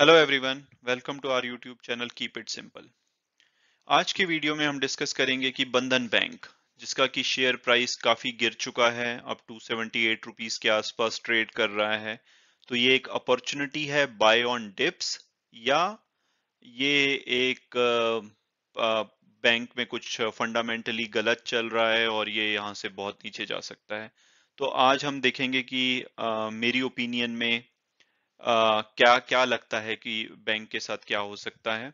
Hello everyone welcome to our YouTube channel keep it simple आज की video में हम डिस्कस करेंगे कि बंधन बैंक जिसका कि शेयर प्राइस काफी गिर चुका है अब 278 सेवेंटी एट रुपीज के आसपास ट्रेड कर रहा है तो ये एक अपॉर्चुनिटी है बाय ऑन डिप्स या ये एक बैंक में कुछ फंडामेंटली गलत चल रहा है और ये यहाँ से बहुत नीचे जा सकता है तो आज हम देखेंगे कि आ, मेरी ओपिनियन में क्या क्या लगता है कि बैंक के साथ क्या हो सकता है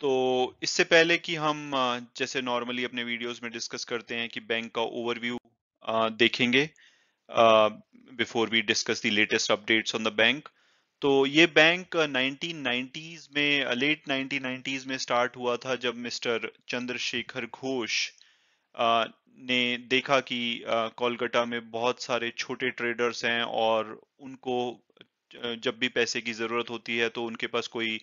तो इससे पहले कि हम जैसे नॉर्मली अपने वीडियोस में डिस्कस करते हैं कि बैंक का ओवरव्यू देखेंगे before we discuss the latest updates on the bank तो ये बैंक 1990s में लेट 1990s में स्टार्ट हुआ था जब मिस्टर चंद्रशेखर घोष ने देखा कि कोलकाता में बहुत सारे छोटे ट्रेडर्स हैं और उनको जब भी पैसे की ज़रूरत होती है तो उनके पास कोई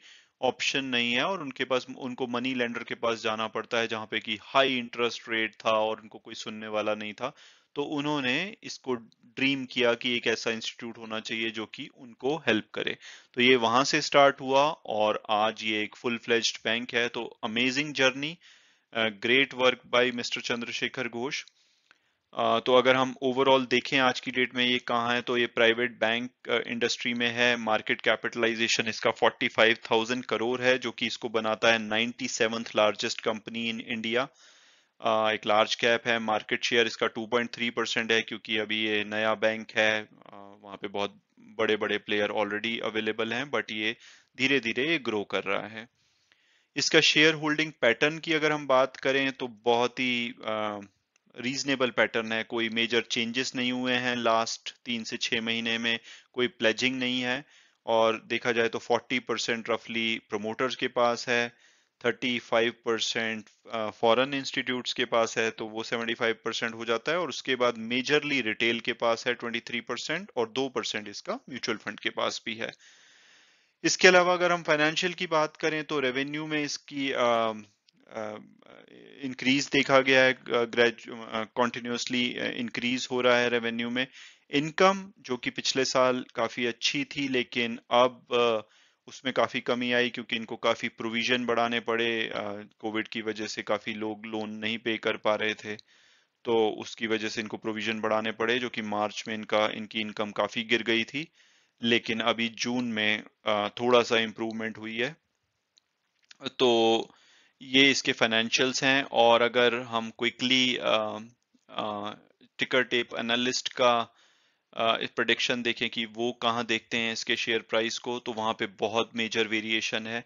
ऑप्शन नहीं है और उनके पास उनको मनी लेंडर के पास जाना पड़ता है जहां पे कि हाई इंटरेस्ट रेट था और उनको कोई सुनने वाला नहीं था तो उन्होंने इसको ड्रीम किया कि एक ऐसा इंस्टीट्यूट होना चाहिए जो कि उनको हेल्प करे तो ये वहां से स्टार्ट हुआ और आज ये एक फुल फ्लेज्ड बैंक है तो amazing journey great work by mister Chandrashekhar Ghosh तो अगर हम ओवरऑल देखें आज की डेट में ये कहाँ है तो ये प्राइवेट बैंक इंडस्ट्री में है मार्केट कैपिटलाइजेशन इसका 45,000 करोड़ है जो कि इसको बनाता है ninety largest company in India एक लार्ज कैप है मार्केट शेयर इसका 2.3 परसेंट है क्योंकि अभी ये नया बैंक है वहाँ पे बहुत बड़े बड़े प्लेयर ऑलरेडी अवेलेबल हैं बट ये धीरे धीरे ग्रो कर रहा है इसका शेयर होल्डिंग पैटर्न की अगर हम बात करें तो बहुत ही रीजनेबल पैटर्न है कोई मेजर चेंजेस नहीं हुए हैं लास्ट तीन से छह महीने में कोई प्लेजिंग नहीं है और देखा जाए तो 40 परसेंट रफली प्रमोटर्स के पास है 35 परसेंट फॉरन इंस्टीट्यूट के पास है तो वो 75 परसेंट हो जाता है और उसके बाद मेजरली रिटेल के पास है 23 परसेंट और 2 परसेंट इसका म्यूचुअल फंड के पास भी है इसके अलावा अगर हम फाइनेंशियल की बात करें तो रेवेन्यू में इसकी इंक्रीज देखा गया है ग्रेज कॉन्टिन्यूसली इंक्रीज हो रहा है रेवेन्यू में इनकम जो कि पिछले साल काफ़ी अच्छी थी लेकिन अब उसमें काफ़ी कमी आई क्योंकि इनको काफ़ी प्रोविजन बढ़ाने पड़े कोविड की वजह से काफ़ी लोग लोन नहीं पे कर पा रहे थे तो उसकी वजह से इनको प्रोविजन बढ़ाने पड़े जो कि मार्च में इनका इनकी इनकम काफ़ी गिर गई थी लेकिन अभी जून में थोड़ा सा इम्प्रूवमेंट हुई है तो ये इसके फाइनेंशियल्स हैं और अगर हम क्विकली टिकर टेप एनालिस्ट का प्रडिक्शन देखें कि वो कहाँ देखते हैं इसके शेयर प्राइस को तो वहाँ पे बहुत मेजर वेरिएशन है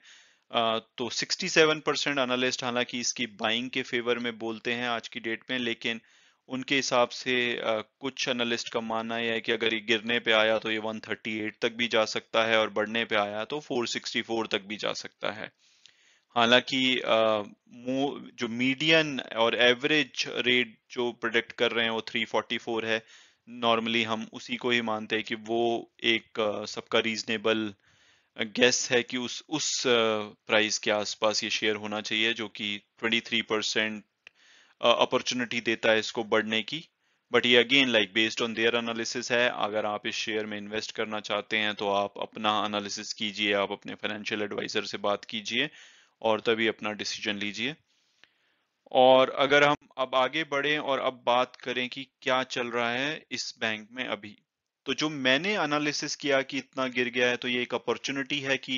आ, तो 67 परसेंट एनालिस्ट हालांकि इसकी बाइंग के फेवर में बोलते हैं आज की डेट में लेकिन उनके हिसाब से आ, कुछ एनालिस्ट का मानना यह है कि अगर ये गिरने पे आया तो ये 138 तक भी जा सकता है और बढ़ने पे आया तो 464 तक भी जा सकता है हालांकि जो मीडियन और एवरेज रेट जो प्रोडक्ट कर रहे हैं वो 344 है नॉर्मली हम उसी को ही मानते हैं कि वो एक सबका रीजनेबल गेस है कि उस उस प्राइस के आसपास ये शेयर होना चाहिए जो कि 23 परसेंट अपॉर्चुनिटी देता है इसको बढ़ने की बट ये again like based on their analysis है अगर आप इस शेयर में इन्वेस्ट करना चाहते हैं तो आप अपना एनालिसिस कीजिए आप अपने फाइनेंशियल एडवाइजर से बात कीजिए और तभी अपना डिसीजन लीजिए और अगर हम अब आगे बढ़े और अब बात करें कि क्या चल रहा है इस बैंक में अभी तो जो मैंने एनालिसिस किया कि इतना गिर गया है तो ये एक अपॉर्चुनिटी है कि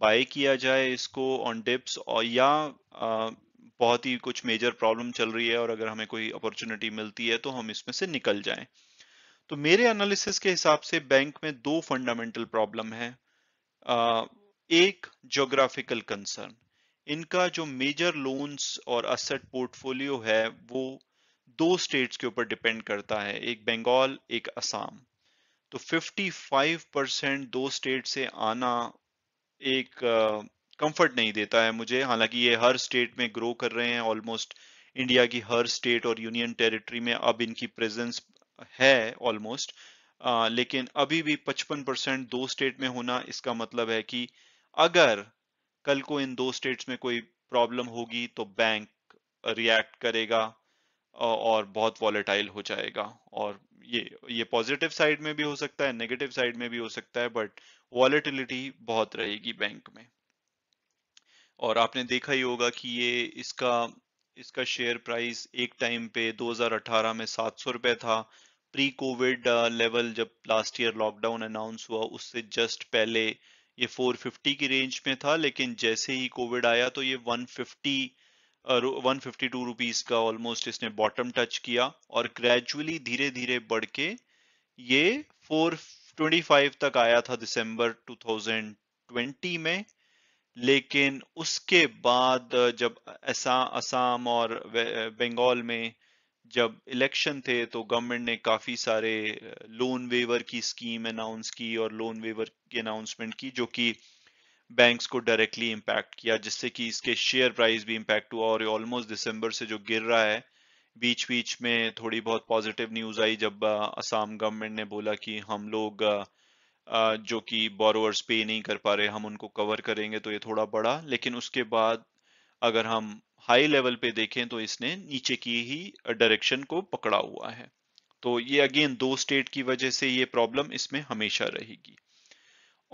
बाय किया जाए इसको ऑन डिप्स और या बहुत ही कुछ मेजर प्रॉब्लम चल रही है और अगर हमें कोई अपॉर्चुनिटी मिलती है तो हम इसमें से निकल जाएं तो मेरे एनालिसिस के हिसाब से बैंक में दो फंडामेंटल प्रॉब्लम है आ, एक जोग्राफिकल कंसर्न इनका जो मेजर लोन्स और असट पोर्टफोलियो है वो दो स्टेट्स के ऊपर डिपेंड करता है एक बंगाल एक असम तो 55 परसेंट दो स्टेट से आना एक कंफर्ट uh, नहीं देता है मुझे हालांकि ये हर स्टेट में ग्रो कर रहे हैं ऑलमोस्ट इंडिया की हर स्टेट और यूनियन टेरिटरी में अब इनकी प्रेजेंस है ऑलमोस्ट uh, लेकिन अभी भी 55 परसेंट दो स्टेट में होना इसका मतलब है कि uh, अगर कल को इन दो स्टेट्स में कोई प्रॉब्लम होगी तो बैंक रिएक्ट करेगा और बहुत वॉलेटाइल हो जाएगा और ये ये पॉजिटिव साइड में भी हो सकता है नेगेटिव साइड में भी हो सकता है बट वॉलेटिलिटी बहुत रहेगी बैंक में और आपने देखा ही होगा कि ये इसका इसका शेयर प्राइस एक टाइम पे 2018 में सात सौ रुपए था प्री कोविड लेवल जब लास्ट ईयर लॉकडाउन अनाउंस हुआ उससे जस्ट पहले ये 450 की रेंज में था लेकिन जैसे ही कोविड आया तो ये 150 वन फिफ्टी टू रुपीज का ऑलमोस्ट इसने बॉटम टच किया और ग्रेजुअली धीरे धीरे बढ़ के ये 425 तक आया था दिसंबर 2020 में लेकिन उसके बाद जब असा असम और बंगाल में जब इलेक्शन थे तो गवर्नमेंट ने काफ़ी सारे लोन वेवर की स्कीम अनाउंस की और लोन वेवर की अनाउंसमेंट की जो कि बैंक्स को डायरेक्टली इम्पैक्ट किया जिससे कि इसके शेयर प्राइस भी इम्पैक्ट हुआ और ऑलमोस्ट दिसंबर से जो गिर रहा है बीच बीच में थोड़ी बहुत पॉजिटिव न्यूज़ आई जब असम गवर्नमेंट ने बोला कि हम लोग जो कि बोरोवर्स पे नहीं कर पा रहे हम उनको कवर करेंगे तो ये थोड़ा बढ़ा लेकिन उसके बाद अगर हम हाई लेवल पे देखें तो इसने नीचे की ही डायरेक्शन को पकड़ा हुआ है तो ये अगेन दो स्टेट की वजह से ये प्रॉब्लम इसमें हमेशा रहेगी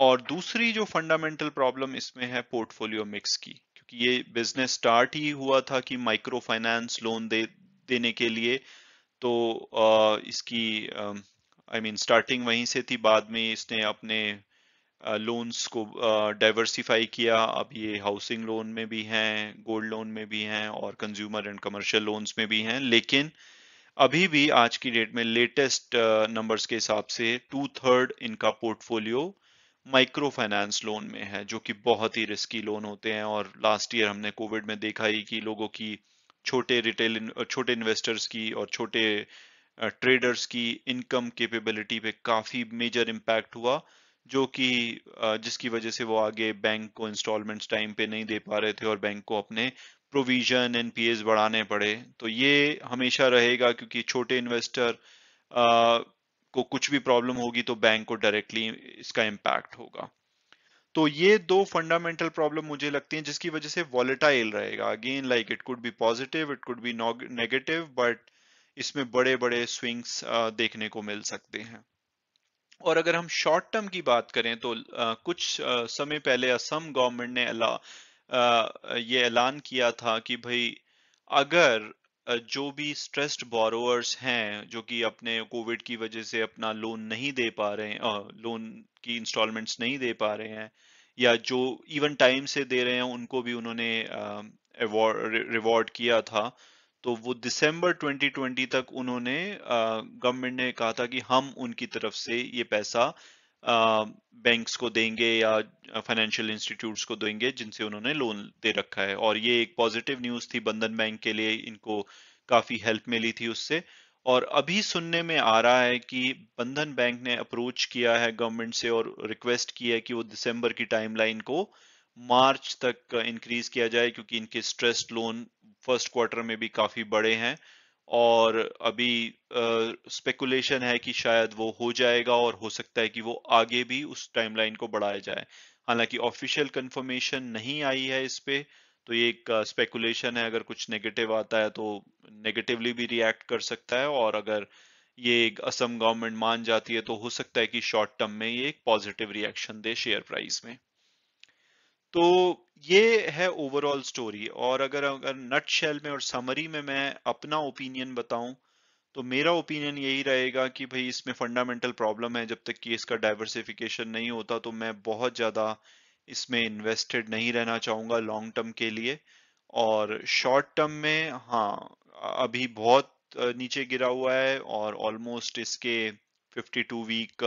और दूसरी जो फंडामेंटल प्रॉब्लम इसमें है पोर्टफोलियो मिक्स की क्योंकि ये बिजनेस स्टार्ट ही हुआ था कि माइक्रो फाइनेंस लोन दे देने के लिए तो आ, इसकी आई मीन स्टार्टिंग वहीं से थी बाद में इसने अपने लोन्स को डाइवर्सिफाई किया अब ये हाउसिंग लोन में भी हैं गोल्ड लोन में भी हैं और कंज्यूमर एंड कमर्शियल लोन्स में भी हैं लेकिन अभी भी आज की डेट में लेटेस्ट नंबर्स के हिसाब से टू थर्ड इनका पोर्टफोलियो माइक्रो फाइनेंस लोन में है जो कि बहुत ही रिस्की लोन होते हैं और लास्ट ईयर हमने कोविड में देखा ही कि लोगों की छोटे रिटेल छोटे इन्वेस्टर्स की और छोटे ट्रेडर्स की इनकम केपेबिलिटी पे काफ़ी मेजर इम्पैक्ट हुआ जो कि जिसकी वजह से वो आगे बैंक को इंस्टॉलमेंट्स टाइम पे नहीं दे पा रहे थे और बैंक को अपने प्रोविजन एन पी बढ़ाने पड़े तो ये हमेशा रहेगा क्योंकि छोटे इन्वेस्टर को कुछ भी प्रॉब्लम होगी तो बैंक को डायरेक्टली इसका इम्पैक्ट होगा तो ये दो फंडामेंटल प्रॉब्लम मुझे लगती है जिसकी वजह से वॉलेटाइल रहेगा again like it could be positive it could be negative but इसमें बड़े बड़े स्विंग्स देखने को मिल सकते हैं और अगर हम शॉर्ट टर्म की बात करें तो आ, कुछ आ, समय पहले असम गवर्नमेंट ने अला, आ, ये ऐलान किया था कि भाई अगर जो भी स्ट्रेस्ड बोरोअर्स हैं जो कि अपने कोविड की वजह से अपना लोन नहीं दे पा रहे हैं लोन की इंस्टॉलमेंट्स नहीं दे पा रहे हैं या जो इवन टाइम से दे रहे हैं उनको भी उन्होंने रिवॉर्ड किया था तो वो दिसंबर 2020 तक उन्होंने गवर्नमेंट ने कहा था कि हम उनकी तरफ से ये पैसा बैंक्स को देंगे या फाइनेंशियल इंस्टीट्यूट्स को देंगे जिनसे उन्होंने लोन दे रखा है और ये एक पॉजिटिव न्यूज़ थी बंधन बैंक के लिए इनको काफ़ी हेल्प मिली थी उससे और अभी सुनने में आ रहा है कि बंधन बैंक ने अप्रोच किया है गवर्नमेंट से और रिक्वेस्ट की है कि वो दिसंबर की टाइमलाइन को मार्च तक इंक्रीज किया जाए क्योंकि इनके स्ट्रेस्ड लोन फर्स्ट क्वार्टर में भी काफी बड़े हैं और अभी स्पेकुलेशन है कि शायद वो हो जाएगा और हो सकता है कि वो आगे भी उस टाइमलाइन को बढ़ाया जाए हालांकि ऑफिशियल कंफर्मेशन नहीं आई है इस पे तो ये एक स्पेकुलेशन है अगर कुछ नेगेटिव आता है तो नेगेटिवली भी रिएक्ट कर सकता है और अगर ये असम गवर्नमेंट मान जाती है तो हो सकता है कि शॉर्ट टर्म में ये एक पॉजिटिव रिएक्शन दे शेयर प्राइस में तो ये है ओवरऑल स्टोरी और अगर अगर नट शेल में और समरी में मैं अपना ओपिनियन बताऊं तो मेरा ओपिनियन यही रहेगा कि भाई इसमें फंडामेंटल प्रॉब्लम है जब तक कि इसका डाइवर्सिफिकेशन नहीं होता तो मैं बहुत ज़्यादा इसमें इन्वेस्टेड नहीं रहना चाहूंगा लॉन्ग टर्म के लिए और शॉर्ट टर्म में हाँ अभी बहुत नीचे गिरा हुआ है और ऑलमोस्ट इसके 52 वीक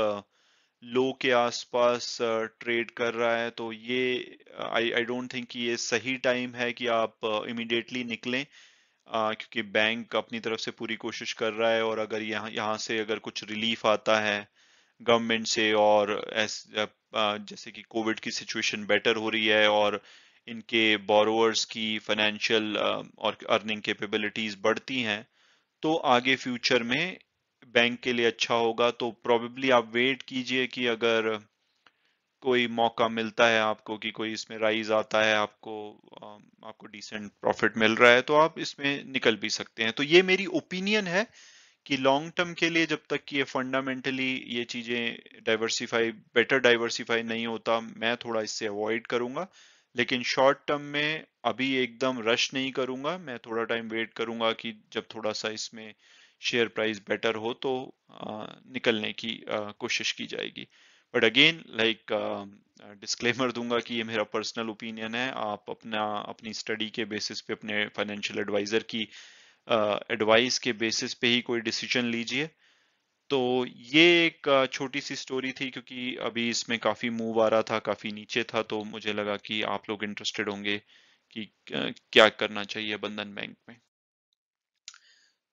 लो के आसपास ट्रेड कर रहा है तो ये आई आई डोंट थिंक ये सही टाइम है कि आप इमिडिएटली निकलें क्योंकि बैंक अपनी तरफ से पूरी कोशिश कर रहा है और अगर यहाँ यहाँ से अगर कुछ रिलीफ आता है गवर्नमेंट से और एस, जैसे कि कोविड की सिचुएशन बेटर हो रही है और इनके बोरोवर्स की फाइनेंशियल और अर्निंग कैपेबिलिटीज बढ़ती हैं तो आगे फ्यूचर में बैंक के लिए अच्छा होगा तो प्रॉबेबली आप वेट कीजिए कि अगर कोई मौका मिलता है आपको कि कोई इसमें राइज आता है आपको आपको डिसेंट प्रॉफिट मिल रहा है तो आप इसमें निकल भी सकते हैं तो ये मेरी ओपिनियन है कि लॉन्ग टर्म के लिए जब तक कि ये फंडामेंटली ये चीज़ें डाइवर्सिफाई बेटर डाइवर्सिफाई नहीं होता मैं थोड़ा इससे अवॉइड करूंगा लेकिन शॉर्ट टर्म में अभी एकदम रश नहीं करूंगा मैं थोड़ा टाइम वेट करूंगा कि जब थोड़ा सा इसमें शेयर प्राइस बेटर हो तो निकलने की कोशिश की जाएगी बट अगेन लाइक डिस्क्लेमर दूंगा कि ये मेरा पर्सनल ओपिनियन है आप अपना अपनी स्टडी के बेसिस पे अपने फाइनेंशियल एडवाइज़र की एडवाइस के बेसिस पे ही कोई डिसीजन लीजिए तो ये एक छोटी सी स्टोरी थी क्योंकि अभी इसमें काफ़ी मूव आ रहा था काफ़ी नीचे था तो मुझे लगा कि आप लोग इंटरेस्टेड होंगे कि क्या करना चाहिए बंधन बैंक में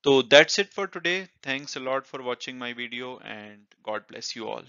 So that's it for today. Thanks a lot for watching my video and God bless you all.